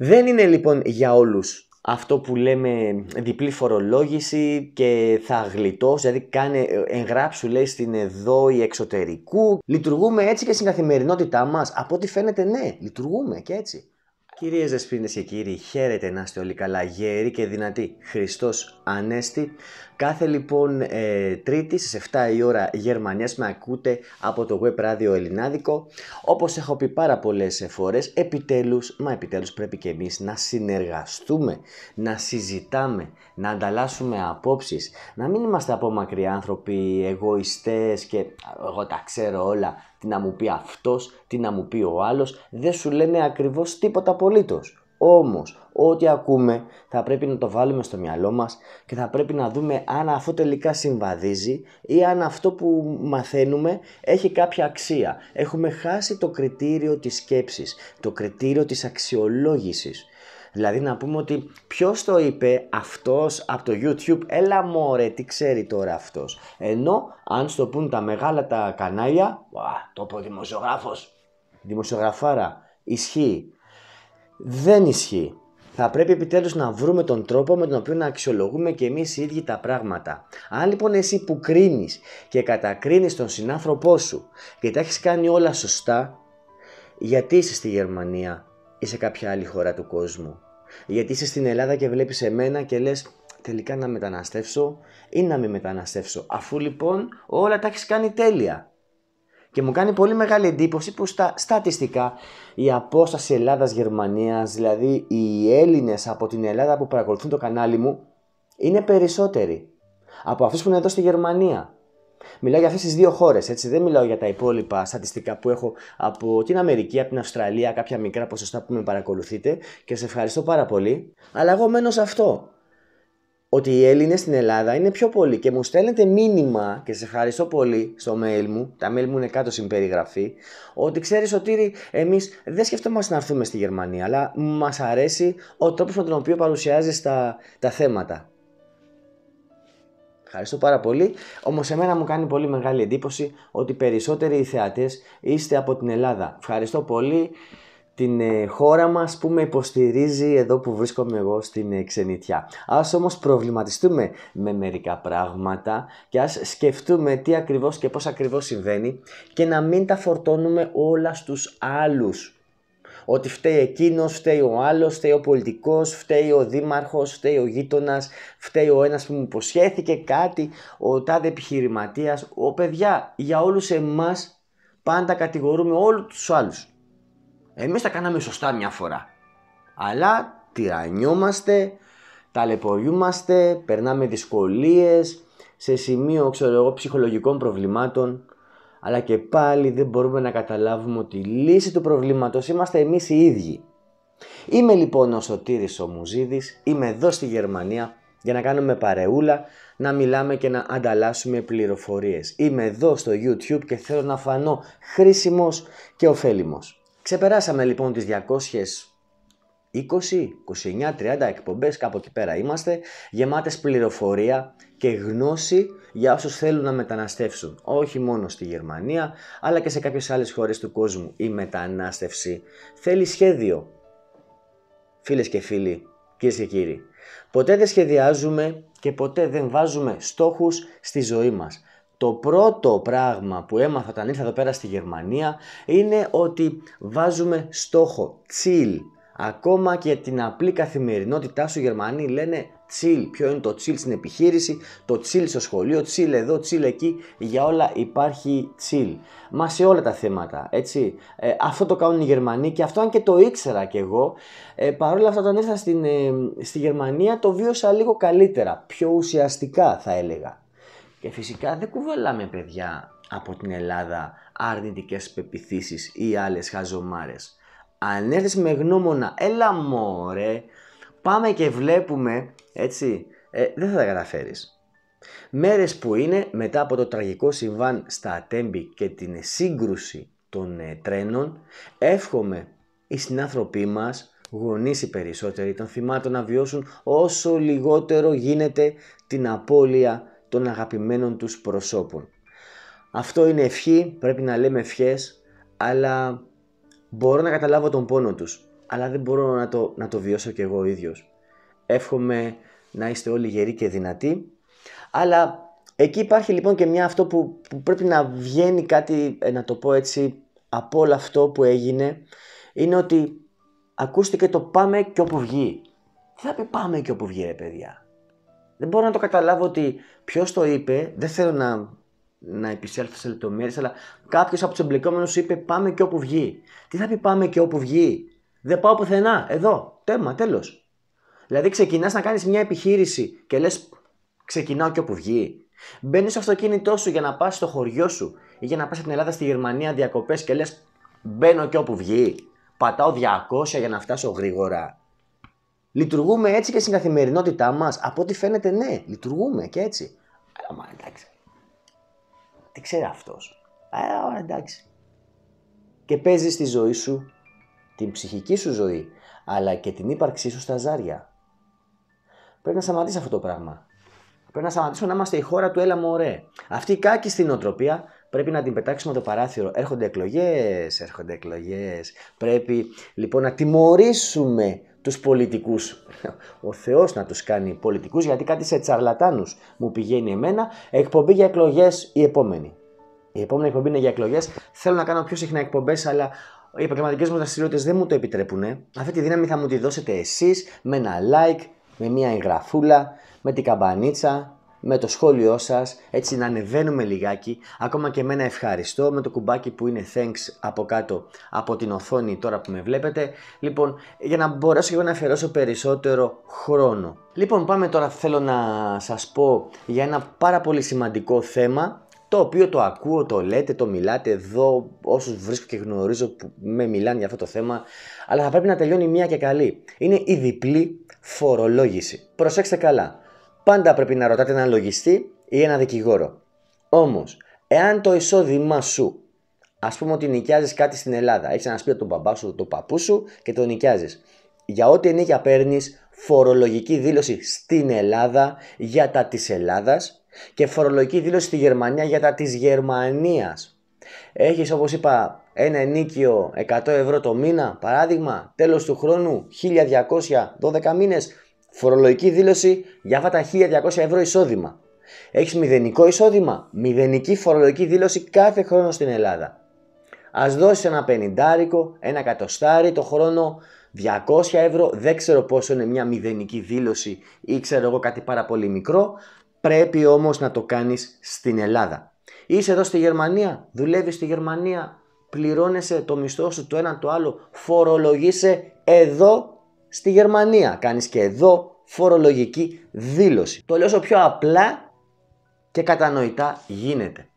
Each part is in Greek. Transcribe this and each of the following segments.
Δεν είναι λοιπόν για όλους αυτό που λέμε διπλή φορολόγηση και θα γλιτώσει, δηλαδή κάνε, ε, εγγράψου λέει στην εδώ η εξωτερικού. Λειτουργούμε έτσι και στην καθημερινότητά μας. Από ό,τι φαίνεται ναι, λειτουργούμε και έτσι. Κυρίες Δεσπίνε και κύριοι, χαίρετε να είστε όλοι καλά, γεροί και δυνατοί. Χριστός Ανέστη. Κάθε λοιπόν ε, Τρίτη στις 7 η ώρα Γερμανίας με ακούτε από το web radio Ελληνάδικο. Όπως έχω πει πάρα πολλές φορές, επιτέλους, μα επιτέλους πρέπει και εμείς να συνεργαστούμε, να συζητάμε, να ανταλλάσσουμε απόψεις, να μην είμαστε από μακριά άνθρωποι εγωιστές και εγώ τα ξέρω όλα τι να μου πει αυτός, τι να μου πει ο άλλος, δεν σου λένε ακριβώς τίποτα απολύτως. Όμως, ό,τι ακούμε θα πρέπει να το βάλουμε στο μυαλό μας και θα πρέπει να δούμε αν αυτό τελικά συμβαδίζει ή αν αυτό που μαθαίνουμε έχει κάποια αξία. Έχουμε χάσει το κριτήριο της σκέψης, το κριτήριο της αξιολόγησης. Δηλαδή να πούμε ότι ποιος το είπε αυτός από το YouTube, έλα μωρέ τι ξέρει τώρα αυτός. Ενώ αν στο πούν τα μεγάλα τα κανάλια, το πω δημοσιογράφος, δημοσιογραφάρα, ισχύει. Δεν ισχύει. Θα πρέπει επιτέλους να βρούμε τον τρόπο με τον οποίο να αξιολογούμε και εμείς οι ίδιοι τα πράγματα. Αν λοιπόν εσύ που κρίνεις και κατακρίνεις τον συνάνθρωπό σου και τα έχεις κάνει όλα σωστά, γιατί είσαι στη Γερμανία ή σε κάποια άλλη χώρα του κόσμου. Γιατί είσαι στην Ελλάδα και βλέπεις εμένα και λες τελικά να μεταναστεύσω ή να μην μεταναστεύσω. Αφού λοιπόν όλα τα έχεις κάνει τέλεια. Και μου κάνει πολύ μεγάλη εντύπωση που στα στατιστικά η απόσταση Ελλάδας-Γερμανίας, δηλαδή οι Έλληνες από την Ελλάδα που παρακολουθούν το κανάλι μου, είναι περισσότεροι από αυτούς που είναι εδώ στη Γερμανία. Μιλάω για αυτές τις δύο χώρες, έτσι. Δεν μιλάω για τα υπόλοιπα στατιστικά που έχω από την Αμερική, από την Αυστραλία, κάποια μικρά ποσοστά που με παρακολουθείτε και σε ευχαριστώ πάρα πολύ. Αλλά εγώ μένω σε αυτό. Ότι οι Έλληνες στην Ελλάδα είναι πιο πολλοί και μου στέλνετε μήνυμα και σε ευχαριστώ πολύ στο mail μου. Τα mail μου είναι κάτω στην περιγραφή. Ότι ξέρεις ότι εμείς δεν σκεφτόμαστε να έρθουμε στη Γερμανία, αλλά μας αρέσει ο τρόπος με τον οποίο παρουσιάζεις τα, τα θέματα. Ευχαριστώ πάρα πολύ. Όμως, εμένα μου κάνει πολύ μεγάλη εντύπωση ότι περισσότεροι θεατές είστε από την Ελλάδα. Ευχαριστώ πολύ την ε, χώρα μας που με υποστηρίζει εδώ που βρίσκομαι εγώ στην ε, ξενιτιά. Ας όμως προβληματιστούμε με μερικά πράγματα και ας σκεφτούμε τι ακριβώς και πώς ακριβώς συμβαίνει και να μην τα φορτώνουμε όλα στους άλλους ότι φταίει εκείνος, φταίει ο άλλος, φταίει ο πολιτικός, φταίει ο δήμαρχος, φταίει ο γείτονας, φταίει ο ένας που μου υποσχέθηκε κάτι, ο τάδε επιχειρηματίας. Ο παιδιά, για όλους εμάς πάντα κατηγορούμε όλους τους άλλους. Εμείς τα κάναμε σωστά μια φορά. Αλλά τυραννιόμαστε, ταλαιπωριούμαστε, περνάμε δυσκολίες σε σημείο ψυχολογικών προβλημάτων αλλά και πάλι δεν μπορούμε να καταλάβουμε ότι η λύση του προβλήματος είμαστε εμείς οι ίδιοι. Είμαι λοιπόν ο Σωτήρης ο Μουζίδης, είμαι εδώ στη Γερμανία για να κάνουμε παρεούλα, να μιλάμε και να ανταλλάσσουμε πληροφορίες. Είμαι εδώ στο YouTube και θέλω να φανώ χρήσιμος και ωφέλιμος. Ξεπεράσαμε λοιπόν τις 20, 29, 30 εκπομπές, κάπου εκεί πέρα είμαστε, γεμάτες πληροφορία και γνώση για όσους θέλουν να μεταναστεύσουν. Όχι μόνο στη Γερμανία, αλλά και σε κάποιες άλλες χώρες του κόσμου. Η μετανάστευση θέλει σχέδιο. Φίλες και φίλοι, κυρίες και κύριοι, ποτέ δεν σχεδιάζουμε και ποτέ δεν βάζουμε στόχους στη ζωή μας. Το πρώτο πράγμα που έμαθα όταν ήρθα εδώ πέρα στη Γερμανία είναι ότι βάζουμε στόχο, chill, Ακόμα και την απλή καθημερινότητά σου, οι Γερμανοί λένε τσίλ. Ποιο είναι το τσίλ στην επιχείρηση, το τσίλ στο σχολείο, chill εδώ, chill εκεί. Για όλα υπάρχει chill. Μα σε όλα τα θέματα, έτσι. Ε, αυτό το κάνουν οι Γερμανοί και αυτό αν και το ήξερα κι εγώ. Ε, αυτά, όταν ήρθα στην, ε, στη Γερμανία, το βίωσα λίγο καλύτερα. Πιο ουσιαστικά, θα έλεγα. Και φυσικά δεν κουβαλάμε παιδιά από την Ελλάδα αρνητικές πεπιθήσεις ή άλλες χαζομάρες. Αν έρθεις με γνώμονα, έλα μωρέ, πάμε και βλέπουμε, έτσι, ε, δεν θα τα καταφέρεις. Μέρες που είναι μετά από το τραγικό συμβάν στα Ατέμπη και την σύγκρουση των ε, τρένων, εύχομαι οι συνάνθρωποι μας, γονείς οι περισσότεροι των θυμάτων να βιώσουν όσο λιγότερο γίνεται την απώλεια των αγαπημένων τους προσώπων. Αυτό είναι ευχή, πρέπει να λέμε ευχές, αλλά Μπορώ να καταλάβω τον πόνο τους, αλλά δεν μπορώ να το, να το βιώσω κι εγώ ίδιος. Εύχομαι να είστε όλοι γεροί και δυνατοί, αλλά εκεί υπάρχει λοιπόν και μια αυτό που, πρέπει να βγαίνει κάτι, ε, να το πω έτσι, από όλο αυτό που έγινε, είναι ότι ακούστηκε το πάμε και όπου βγει. Τι θα πει πάμε και όπου βγει ρε παιδιά. Δεν μπορώ να το καταλάβω ότι ποιος το είπε, δεν θέλω να να επισέλθω σε λεπτομέρειες, αλλά κάποιος από τους εμπλεκόμενους είπε Πάμε και όπου βγει. Τι θα πει Πάμε και όπου βγει. Δεν πάω πουθενά. Εδώ. Τέμα, τέλος. Δηλαδή, ξεκινάς να κάνεις μια επιχείρηση και λες Ξεκινάω και όπου βγει. Μπαίνεις στο αυτοκίνητό σου για να πας στο χωριό σου ή για να πας στην Ελλάδα στη Γερμανία διακοπές και λες Μπαίνω και όπου βγει. Πατάω 200 για να φτάσω γρήγορα. Λειτουργούμε έτσι και στην καθημερινότητά μας. Από ό,τι φαίνεται, ναι, λειτουργούμε και έτσι. Αλλά εντάξει, τι ξέρει αυτός. Ε, Α, εντάξει. Και παίζεις τη ζωή σου, την ψυχική σου ζωή, αλλά και την ύπαρξή σου στα ζάρια. Πρέπει να σταματήσεις αυτό το πράγμα. Πρέπει να σταματήσουμε να είμαστε η χώρα του έλα μου Αυτή η κάκη στην οτροπία πρέπει να την πετάξουμε το παράθυρο. Έρχονται εκλογές, έρχονται εκλογές. Πρέπει λοιπόν να τιμωρήσουμε τους πολιτικούς. Ο Θεός να τους κάνει πολιτικούς γιατί κάτι σε τσαρλατάνους μου πηγαίνει εμένα. Εκπομπή για εκλογές η επόμενη. Η επόμενη εκπομπή είναι για εκλογές. Θέλω να κάνω πιο συχνά εκπομπές αλλά οι επαγγελματικές μου δραστηριότητες δεν μου το επιτρέπουν. Αυτή τη δύναμη θα μου τη δώσετε εσείς με ένα like, με μια εγγραφούλα, με την καμπανίτσα, με το σχόλιο σας, έτσι να ανεβαίνουμε λιγάκι, ακόμα και με ευχαριστώ με το κουμπάκι που είναι thanks από κάτω από την οθόνη τώρα που με βλέπετε, λοιπόν για να μπορέσω εγώ να αφαιρώσω περισσότερο χρόνο. Λοιπόν πάμε τώρα θέλω να σας πω για ένα πάρα πολύ σημαντικό θέμα το οποίο το ακούω, το λέτε, το μιλάτε εδώ, όσους βρίσκω και γνωρίζω που με μιλάνε για αυτό το θέμα, αλλά θα πρέπει να τελειώνει μία και καλή. Είναι η διπλή φορολόγηση. Προσέξτε καλά πάντα πρέπει να ρωτάτε έναν λογιστή ή έναν δικηγόρο. Όμως, εάν το εισόδημά σου, ας πούμε ότι νοικιάζεις κάτι στην Ελλάδα, έχεις ένα σπίτι τον μπαμπά σου, του παππού σου και το νοικιάζεις. Για ό,τι ενίκια παίρνεις, φορολογική δήλωση στην Ελλάδα για τα της Ελλάδας και φορολογική δήλωση στη Γερμανία για τα της Γερμανίας. Έχεις όπως είπα ένα ενίκιο 100 ευρώ το μήνα, παράδειγμα, τέλος του χρόνου 1212 μήνες. Φορολογική δήλωση για αυτά τα 1200 ευρώ εισόδημα. Έχεις μηδενικό εισόδημα, μηδενική φορολογική δήλωση κάθε χρόνο στην Ελλάδα. Ας δώσεις ένα πενιντάρικο, ένα κατοστάρι, το χρόνο, 200 ευρώ, δεν ξέρω πόσο είναι μια μηδενική δήλωση ή ξέρω εγώ κάτι πάρα πολύ μικρό. Πρέπει όμως να το κάνεις στην Ελλάδα. Είσαι εδώ στη Γερμανία, δουλεύεις στη Γερμανία, πληρώνεσαι το μισθό σου το ένα το άλλο, φορολογείσαι εδώ στη Γερμανία. Κάνεις και εδώ φορολογική δήλωση. Το λέω πιο απλά και κατανοητά γίνεται.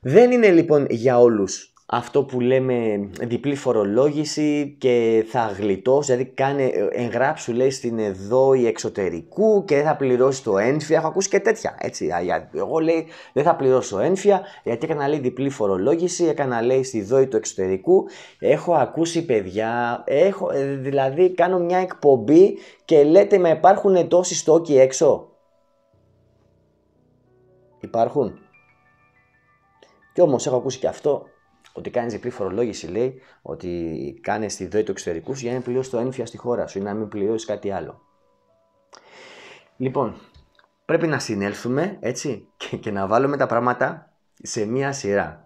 Δεν είναι λοιπόν για όλους αυτό που λέμε διπλή φορολόγηση και θα γλιτώσει, δηλαδή κάνε, ε, εγγράψου λέει στην εδώ η εξωτερικού και δεν θα πληρώσει το ένφια, έχω ακούσει και τέτοια, έτσι, εγώ λέει δεν θα πληρώσω ένφια γιατί έκανα λέει διπλή φορολόγηση, έκανα λέει στη δόη του εξωτερικού, έχω ακούσει παιδιά, έχω, ε, δηλαδή κάνω μια εκπομπή και λέτε με υπάρχουν τόσοι στόκοι έξω. Υπάρχουν. Κι όμως έχω ακούσει και αυτό, ότι κάνεις διπλή φορολόγηση, λέει, ότι κάνεις τη δόη του εξωτερικούς για να πληρώσεις το ένφια στη χώρα σου ή να μην πληρώσεις κάτι άλλο. Λοιπόν, πρέπει να συνέλθουμε έτσι και, να βάλουμε τα πράγματα σε μία σειρά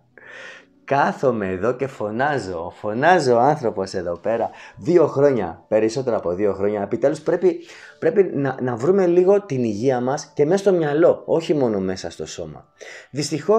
κάθομαι εδώ και φωνάζω. Φωνάζω ο άνθρωπος εδώ πέρα. Δύο χρόνια, περισσότερα από δύο χρόνια. Επιτέλους πρέπει, να, να βρούμε λίγο την υγεία μας και μέσα στο μυαλό, όχι μόνο μέσα στο σώμα. Δυστυχώς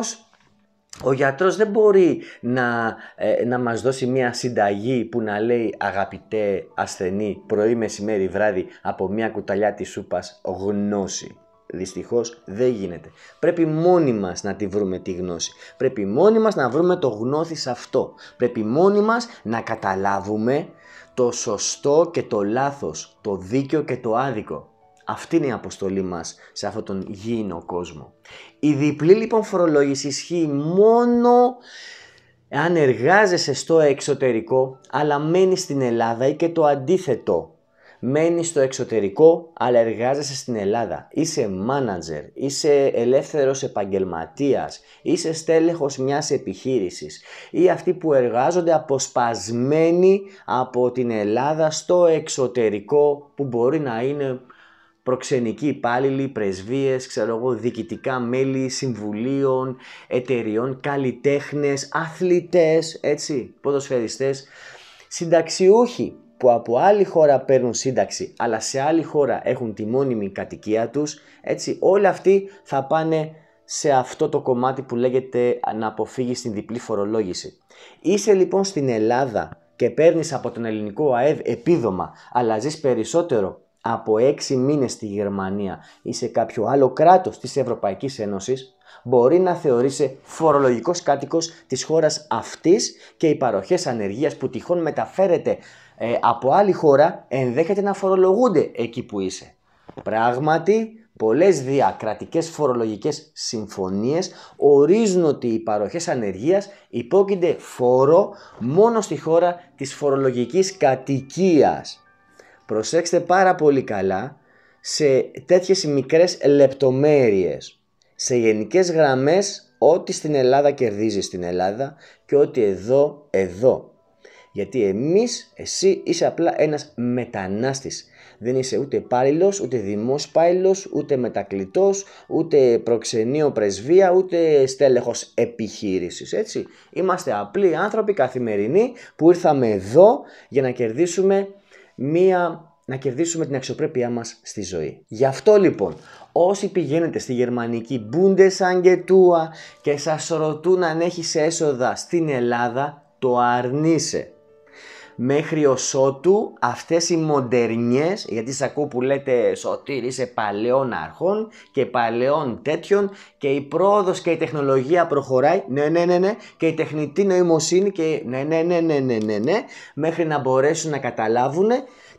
ο γιατρός δεν μπορεί να, ε, να μας δώσει μια συνταγή που να λέει αγαπητέ ασθενή πρωί, μεσημέρι, βράδυ από μια κουταλιά της σούπας γνώση. Δυστυχώς δεν γίνεται. Πρέπει μόνοι μας να τη βρούμε τη γνώση. Πρέπει μόνοι μας να βρούμε το γνώθι σε αυτό. Πρέπει μόνοι μας να καταλάβουμε το σωστό και το λάθος, το δίκαιο και το άδικο. Αυτή είναι η αποστολή μας σε αυτόν τον γήινο κόσμο. Η διπλή λοιπόν φορολόγηση ισχύει μόνο αν εργάζεσαι στο εξωτερικό αλλά μένεις στην Ελλάδα ή και το αντίθετο. Μένεις στο εξωτερικό αλλά εργάζεσαι στην Ελλάδα. Είσαι manager, είσαι ελεύθερος επαγγελματίας, είσαι στέλεχος μιας επιχείρησης ή αυτοί που εργάζονται αποσπασμένοι από την Ελλάδα στο εξωτερικό που μπορεί να είναι προξενικοί υπάλληλοι, πρεσβείες, ξέρω εγώ, διοικητικά μέλη συμβουλίων, εταιριών, καλλιτέχνες, αθλητές, έτσι, ποδοσφαιριστές, συνταξιούχοι που από άλλη χώρα παίρνουν σύνταξη αλλά σε άλλη χώρα έχουν τη μόνιμη κατοικία τους, έτσι, όλοι αυτοί θα πάνε σε αυτό το κομμάτι που λέγεται να αποφύγεις την διπλή φορολόγηση. Είσαι λοιπόν στην Ελλάδα και παίρνεις από τον ελληνικό ΑΕΒ επίδομα, αλλά ζεις περισσότερο από 6 μήνες στη Γερμανία ή σε κάποιο άλλο κράτος της Ευρωπαϊκής Ένωσης μπορεί να θεωρήσει φορολογικός κάτοικος της χώρας αυτής και οι παροχές ανεργίας που τυχόν μεταφέρεται ε, από άλλη χώρα ενδέχεται να φορολογούνται εκεί που είσαι. Πράγματι, πολλές διακρατικές φορολογικές συμφωνίες ορίζουν ότι οι παροχές ανεργίας υπόκεινται φόρο μόνο στη χώρα της φορολογικής κατοικίας προσέξτε πάρα πολύ καλά σε τέτοιες μικρές λεπτομέρειες, σε γενικές γραμμές ό,τι στην Ελλάδα κερδίζεις στην Ελλάδα και ό,τι εδώ, εδώ. Γιατί εμείς, εσύ είσαι απλά ένας μετανάστης. Δεν είσαι ούτε υπάλληλος, ούτε δημός ούτε μετακλητός, ούτε προξενείο πρεσβεία, ούτε στέλεχος επιχείρησης, έτσι. Είμαστε απλοί άνθρωποι καθημερινοί που ήρθαμε εδώ για να κερδίσουμε μία να κερδίσουμε την αξιοπρέπειά μας στη ζωή. Γι' αυτό λοιπόν, όσοι πηγαίνετε στη γερμανική Bundesangetua και σας ρωτούν αν έχεις έσοδα στην Ελλάδα, το αρνείσαι μέχρι ω, ότου αυτές οι μοντερνιές, γιατί σας ακούω που λέτε Σωτήρ είσαι παλαιών αρχών και παλαιών τέτοιων και η πρόοδος και η τεχνολογία προχωράει, ναι ναι ναι ναι, και η τεχνητή νοημοσύνη και ναι ναι ναι ναι ναι ναι, ναι μέχρι να μπορέσουν να καταλάβουν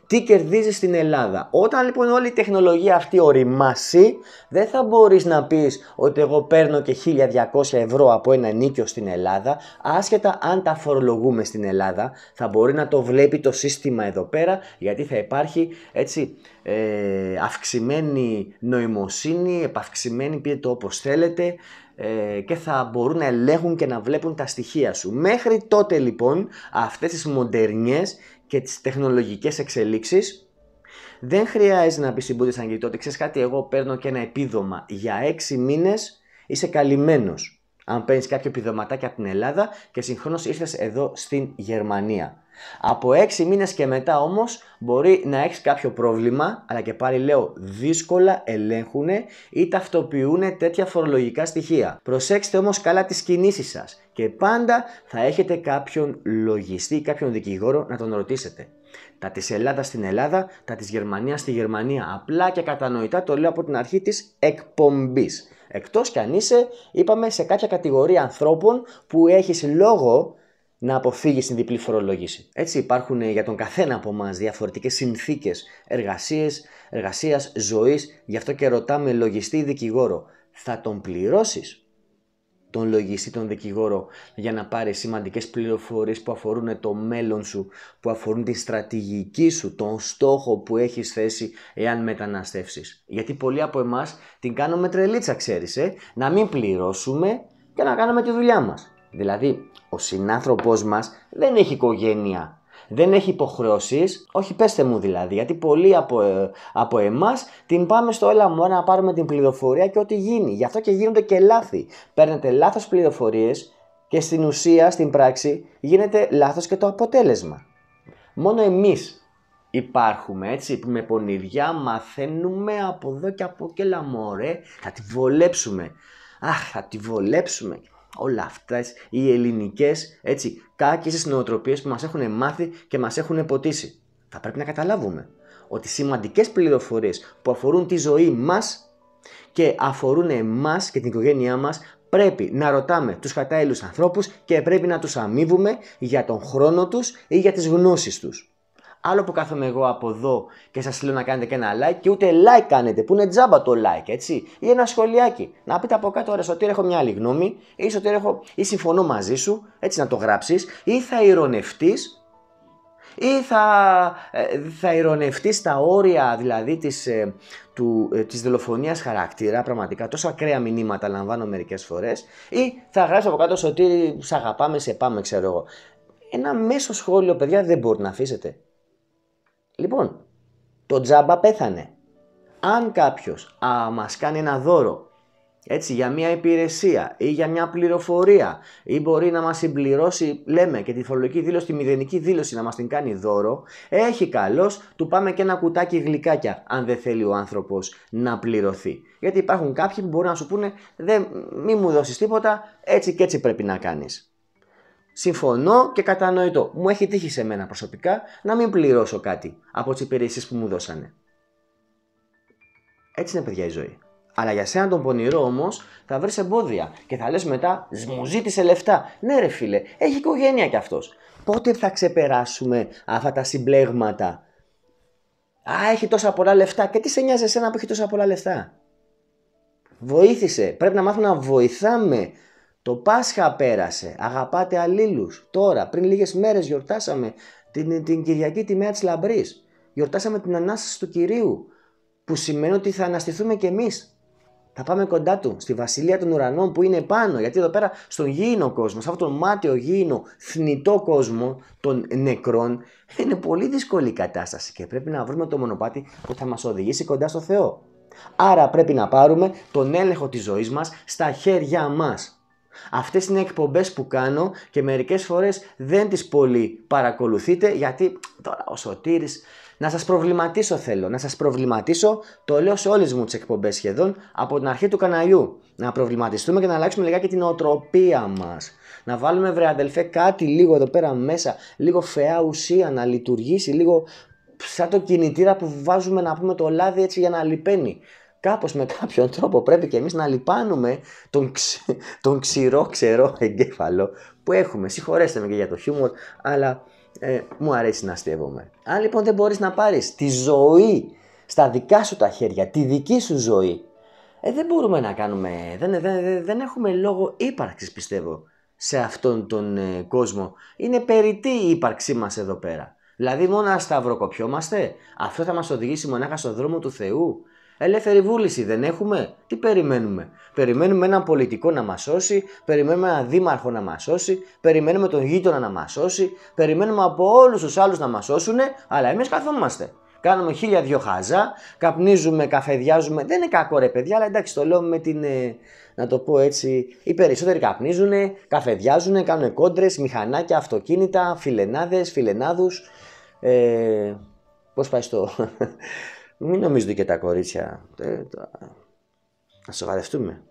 τι κερδίζει στην Ελλάδα. Όταν λοιπόν όλη η τεχνολογία αυτή οριμάσει, δεν θα μπορείς να πεις ότι εγώ παίρνω και 1200 ευρώ από ένα νίκιο στην Ελλάδα, άσχετα αν τα φορολογούμε στην Ελλάδα. Θα μπορεί να το βλέπει το σύστημα εδώ πέρα, γιατί θα υπάρχει έτσι ε, αυξημένη νοημοσύνη, επαυξημένη, πείτε το όπως θέλετε, ε, και θα μπορούν να ελέγχουν και να βλέπουν τα στοιχεία σου. Μέχρι τότε λοιπόν αυτές τις μοντερνιές και τις τεχνολογικές εξελίξεις, δεν χρειάζεται να πεις στην Αγγλική ότι ξέρεις κάτι, εγώ παίρνω και ένα επίδομα για έξι μήνες, είσαι καλυμμένος Αν παίρνεις κάποιο επιδοματάκι από την Ελλάδα και συγχρόνως ήρθες εδώ στην Γερμανία. Από 6 μήνες και μετά όμως μπορεί να έχεις κάποιο πρόβλημα, αλλά και πάλι λέω δύσκολα ελέγχουν ή ταυτοποιούν τέτοια φορολογικά στοιχεία. Προσέξτε όμως καλά τις κινήσεις σας και πάντα θα έχετε κάποιον λογιστή ή κάποιον δικηγόρο να τον ρωτήσετε. Τα της Ελλάδας στην Ελλάδα, τα της Γερμανίας στη Γερμανία. Απλά και κατανοητά το λέω από την αρχή της εκπομπής. Εκτός κι αν είσαι, είπαμε, σε κάποια κατηγορία ανθρώπων που έχεις λόγο να αποφύγει την διπλή φορολόγηση. Έτσι υπάρχουν ε, για τον καθένα από εμά διαφορετικές συνθήκες εργασία, εργασίας, ζωής, γι' αυτό και ρωτάμε λογιστή ή δικηγόρο, θα τον πληρώσεις τον λογιστή, τον δικηγόρο για να πάρει σημαντικές πληροφορίες που αφορούν ε, το μέλλον σου, που αφορούν τη στρατηγική σου, τον στόχο που έχεις θέσει εάν μεταναστεύσεις. Γιατί πολλοί από εμάς την κάνουμε τρελίτσα, ξέρεις, ε, να μην πληρώσουμε και να κάνουμε τη δουλειά μας. Δηλαδή, ο συνάνθρωπός μας δεν έχει οικογένεια, δεν έχει υποχρεώσεις, όχι πέστε μου δηλαδή, γιατί πολλοί από, ε, από εμάς την πάμε στο έλα μου να πάρουμε την πληροφορία και ό,τι γίνει. Γι' αυτό και γίνονται και λάθη. Παίρνετε λάθος πληροφορίες και στην ουσία, στην πράξη, γίνεται λάθος και το αποτέλεσμα. Μόνο εμείς Υπάρχουμε έτσι με πονηριά μαθαίνουμε από εδώ και από εκεί λαμόρε θα τη βολέψουμε. Αχ, θα τη βολέψουμε όλα αυτά οι ελληνικές έτσι, κάκισες νοοτροπίες που μας έχουν μάθει και μας έχουν ποτίσει. Θα πρέπει να καταλάβουμε ότι σημαντικές πληροφορίες που αφορούν τη ζωή μας και αφορούν εμάς και την οικογένειά μας πρέπει να ρωτάμε τους κατάλληλους ανθρώπους και πρέπει να τους αμείβουμε για τον χρόνο τους ή για τις γνώσεις τους. Άλλο που κάθομαι εγώ από εδώ και σας λέω να κάνετε και ένα like και ούτε like κάνετε, που είναι τζάμπα το like, έτσι. Ή ένα σχολιάκι. Να πείτε από κάτω, ρε Σωτήρ, έχω μια άλλη γνώμη, ή έχω... ή συμφωνώ μαζί σου, έτσι να το γράψεις, ή θα ηρωνευτείς, ή θα, ε, θα ηρωνευτείς τα όρια δηλαδή της, ε, του, ε, της δολοφονίας χαρακτήρα, πραγματικά τόσο ακραία μηνύματα λαμβάνω μερικές φορές, ή θα γράψει από κάτω ότι σ' αγαπάμε, σε πάμε, ξέρω εγώ. Ένα μέσο σχόλιο, παιδιά, δεν μπορεί να αφήσετε. Λοιπόν, το τζάμπα πέθανε. Αν κάποιος μας κάνει ένα δώρο έτσι, για μια υπηρεσία ή για μια πληροφορία ή μπορεί να μας συμπληρώσει, λέμε, και τη φορολογική δήλωση, τη μηδενική δήλωση να μας την κάνει δώρο, έχει καλώς, του πάμε και ένα κουτάκι γλυκάκια, αν δεν θέλει ο άνθρωπος να πληρωθεί. Γιατί υπάρχουν κάποιοι που μπορούν να σου πούνε, δεν, μη μου δώσεις τίποτα, έτσι και έτσι πρέπει να κάνεις συμφωνώ και κατανοητό. Μου έχει τύχει σε μένα προσωπικά να μην πληρώσω κάτι από τις υπηρεσίες που μου δώσανε. Έτσι είναι, παιδιά, η ζωή. Αλλά για σένα τον πονηρό όμως θα βρεις εμπόδια και θα λες μετά, μου ζήτησε λεφτά. Ναι, ρε φίλε, έχει οικογένεια κι αυτός. Πότε θα ξεπεράσουμε αυτά τα συμπλέγματα. Α, έχει τόσα πολλά λεφτά. Και τι σε νοιάζει εσένα που έχει τόσα πολλά λεφτά. Βοήθησε. Πρέπει να μάθουμε να βοηθάμε το Πάσχα πέρασε. Αγαπάτε αλλήλους. Τώρα, πριν λίγες μέρες, γιορτάσαμε την, την Κυριακή τιμέα της Λαμπρής. Γιορτάσαμε την Ανάσταση του Κυρίου, που σημαίνει ότι θα αναστηθούμε κι εμείς. Θα πάμε κοντά του, στη Βασιλεία των Ουρανών που είναι πάνω, γιατί εδώ πέρα στον γήινο κόσμο, σε αυτόν τον μάτιο γήινο θνητό κόσμο των νεκρών, είναι πολύ δύσκολη η κατάσταση και πρέπει να βρούμε το μονοπάτι που θα μας οδηγήσει κοντά στο Θεό. Άρα πρέπει να πάρουμε τον έλεγχο της ζωής μας στα χέρια μας. Αυτές είναι εκπομπές που κάνω και μερικές φορές δεν τις πολύ παρακολουθείτε γιατί τώρα ο Σωτήρης να σας προβληματίσω θέλω, να σας προβληματίσω, το λέω σε όλες μου τις εκπομπές σχεδόν, από την αρχή του καναλιού. Να προβληματιστούμε και να αλλάξουμε λιγάκι την οτροπία μας. Να βάλουμε βρε αδελφέ κάτι λίγο εδώ πέρα μέσα, λίγο φαιά ουσία, να λειτουργήσει λίγο σαν το κινητήρα που βάζουμε να πούμε το λάδι έτσι για να λιπαίνει. Κάπως με κάποιον τρόπο πρέπει και εμείς να λυπάνουμε τον, τον ξηρό ξερό εγκέφαλο που έχουμε. Συγχωρέστε με και για το χιούμορ, αλλά ε, μου αρέσει να αστείευομαι. Αν λοιπόν δεν μπορείς να πάρεις τη ζωή στα δικά σου τα χέρια, τη δική σου ζωή, ε, δεν μπορούμε να κάνουμε, δεν, δεν, δεν έχουμε λόγο ύπαρξης, πιστεύω σε αυτόν τον ε, κόσμο. Είναι περιττή η ύπαρξή μας εδώ πέρα. Δηλαδή μόνο να σταυροκοπιόμαστε, αυτό θα μας οδηγήσει μονάχα στον δρόμο του Θεού. Ελεύθερη βούληση δεν έχουμε. Τι περιμένουμε. Περιμένουμε έναν πολιτικό να μας σώσει, περιμένουμε έναν δήμαρχο να μας σώσει, περιμένουμε τον γείτονα να μας σώσει, περιμένουμε από όλους τους άλλους να μας σώσουν, αλλά εμείς καθόμαστε. Κάνουμε χίλια δυο χάζα, καπνίζουμε, καφεδιάζουμε. Δεν είναι κακό ρε παιδιά, αλλά εντάξει το λέω με την. Ε, να το πω έτσι. Οι περισσότεροι καπνίζουν, καφεδιάζουν, κάνουν κόντρες, μηχανάκια, αυτοκίνητα, φιλενάδες, φιλενάδους. Ε, Πώς πάει στο. Μην νομίζετε και τα κορίτσια. Ε, να σοβαρευτούμε.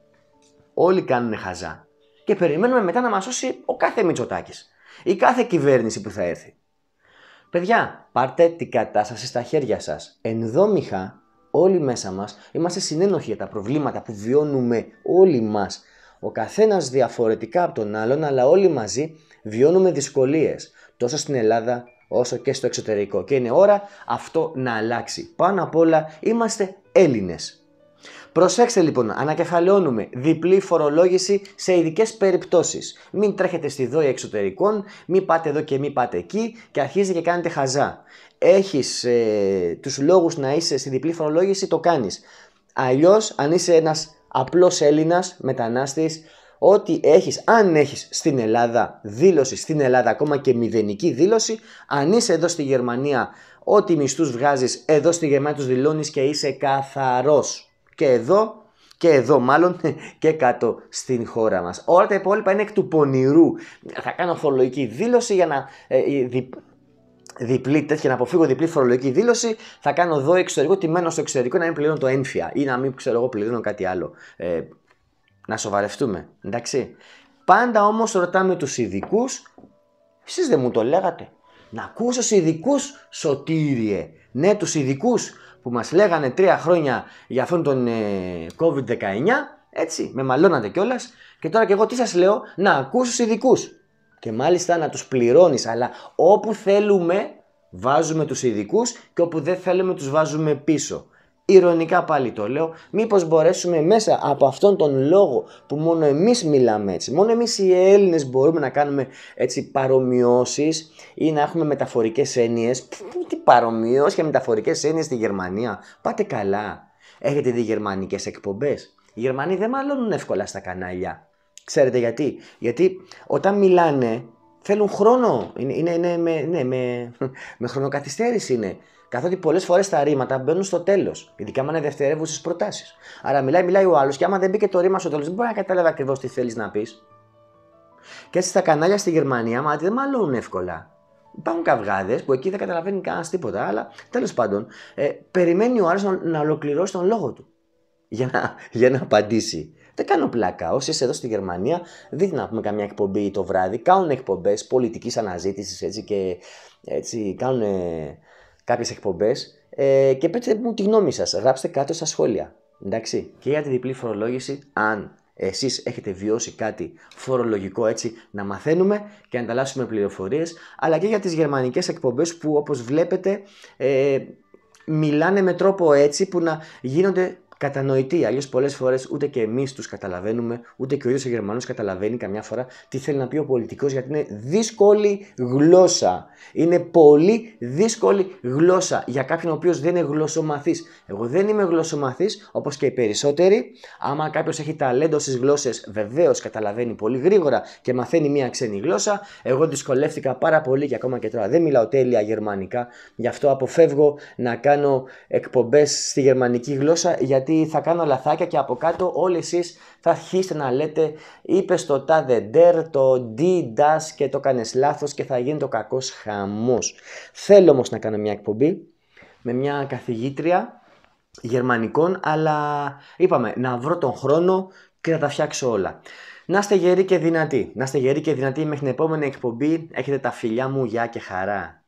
Όλοι κάνουν χαζά. Και περιμένουμε μετά να μας σώσει ο κάθε Μητσοτάκης ή κάθε κυβέρνηση που θα έρθει. Παιδιά, πάρτε την κατάσταση στα χέρια σας. Ενδόμηχα, όλοι μέσα μας είμαστε συνένοχοι για τα προβλήματα που βιώνουμε όλοι μας. Ο καθένας διαφορετικά από τον άλλον, αλλά όλοι μαζί βιώνουμε δυσκολίες. Τόσο στην Ελλάδα όσο και στο εξωτερικό. Και είναι ώρα αυτό να αλλάξει. Πάνω απ' όλα είμαστε Έλληνες. Προσέξτε λοιπόν, ανακεφαλαιώνουμε διπλή φορολόγηση σε ειδικές περιπτώσεις. Μην τρέχετε στη δόη εξωτερικών, μην πάτε εδώ και μην πάτε εκεί και αρχίζετε και κάνετε χαζά. Έχεις ε, τους του λόγους να είσαι στη διπλή φορολόγηση, το κάνεις. Αλλιώς, αν είσαι ένας απλός Έλληνας μετανάστης, ότι έχεις, αν έχεις στην Ελλάδα δήλωση, στην Ελλάδα ακόμα και μηδενική δήλωση, αν είσαι εδώ στη Γερμανία, ό,τι μισθούς βγάζεις εδώ στη Γερμανία τους δηλώνεις και είσαι καθαρός. Και εδώ και εδώ μάλλον και κάτω στην χώρα μας. Όλα τα υπόλοιπα είναι εκ του πονηρού. Θα κάνω φορολογική δήλωση για να... Ε, δι, να αποφύγω διπλή φορολογική δήλωση, θα κάνω εδώ εξωτερικό, τι μένω στο εξωτερικό να μην πληρώνω το ένφια ή να μην ξέρω εγώ πληρώνω κάτι άλλο. Ε, να σοβαρευτούμε. Εντάξει. Πάντα όμως ρωτάμε τους ειδικούς, εσείς δεν μου το λέγατε. Να ακούσω σε ειδικούς, σωτήριε. Ναι, τους ειδικούς που μας λέγανε τρία χρόνια για αυτόν τον ε, COVID-19, έτσι, με μαλώνατε κιόλας. Και τώρα και εγώ τι σας λέω, να ακούσω ειδικούς. Και μάλιστα να τους πληρώνεις, αλλά όπου θέλουμε, βάζουμε τους ειδικούς και όπου δεν θέλουμε, τους βάζουμε πίσω ηρωνικά πάλι το λέω, μήπως μπορέσουμε μέσα από αυτόν τον λόγο που μόνο εμείς μιλάμε έτσι, μόνο εμείς οι Έλληνες μπορούμε να κάνουμε έτσι παρομοιώσεις ή να έχουμε μεταφορικές έννοιες. Τι παρομοιώσεις και μεταφορικές έννοιες στη Γερμανία. Πάτε καλά. Έχετε δει γερμανικές εκπομπές. Οι Γερμανοί δεν μαλώνουν εύκολα στα κανάλια. Ξέρετε γιατί. Γιατί όταν μιλάνε θέλουν χρόνο. Είναι, είναι, είναι με, ναι, με, με χρονοκαθυστέρηση είναι. Καθότι πολλές φορές τα ρήματα μπαίνουν στο τέλος, ειδικά αν είναι δευτερεύουσε προτάσεις. Άρα μιλάει, μιλάει ο άλλος, και άμα δεν μπήκε το ρήμα στο τέλος, δεν μπορεί να καταλάβει ακριβώς τι θέλεις να πεις. Και έτσι στα κανάλια στη Γερμανία, μα δεν μαλώνουν εύκολα. Υπάρχουν καυγάδες που εκεί δεν καταλαβαίνει κανένας τίποτα, αλλά τέλος πάντων ε, περιμένει ο άλλος να, ολοκληρώσει τον λόγο του για να, για να απαντήσει. Δεν κάνω πλάκα. Όσοι εδώ στη Γερμανία, δείτε να πούμε καμιά εκπομπή το βράδυ. Κάνουν εκπομπές πολιτικής αναζήτησης έτσι και έτσι κάνουν κάποιες εκπομπές ε, και πείτε μου τη γνώμη σας. Γράψτε κάτω στα σχόλια. Εντάξει. Και για τη διπλή φορολόγηση, αν εσείς έχετε βιώσει κάτι φορολογικό έτσι να μαθαίνουμε και να ανταλλάσσουμε πληροφορίες αλλά και για τις γερμανικές εκπομπές που όπως βλέπετε ε, μιλάνε με τρόπο έτσι που να γίνονται κατανοητή. Αλλιώς πολλές φορές ούτε και εμείς τους καταλαβαίνουμε, ούτε και ο ίδιος ο Γερμανός καταλαβαίνει καμιά φορά τι θέλει να πει ο πολιτικός, γιατί είναι δύσκολη γλώσσα. Είναι πολύ δύσκολη γλώσσα για κάποιον ο οποίος δεν είναι γλωσσομαθής. Εγώ δεν είμαι γλωσσομαθής, όπως και οι περισσότεροι. Άμα κάποιος έχει ταλέντο στις γλώσσες, βεβαίως καταλαβαίνει πολύ γρήγορα και μαθαίνει μία ξένη γλώσσα. Εγώ δυσκολεύτηκα πάρα πολύ και ακόμα και τώρα δεν μιλάω τέλεια γερμανικά. Γι' αυτό αποφεύγω να κάνω εκπομπές στη γερμανική γλώσσα, γιατί θα κάνω λαθάκια και από κάτω όλοι εσείς θα αρχίσετε να λέτε είπες το τά ντερ, το ντι, ντας και το κάνεις λάθος και θα γίνει το κακός χαμός. Θέλω όμως να κάνω μια εκπομπή με μια καθηγήτρια γερμανικών, αλλά είπαμε να βρω τον χρόνο και να τα φτιάξω όλα. Να είστε γεροί και δυνατοί. Να είστε γεροί και δυνατοί μέχρι την επόμενη εκπομπή. Έχετε τα φιλιά μου, γεια και χαρά.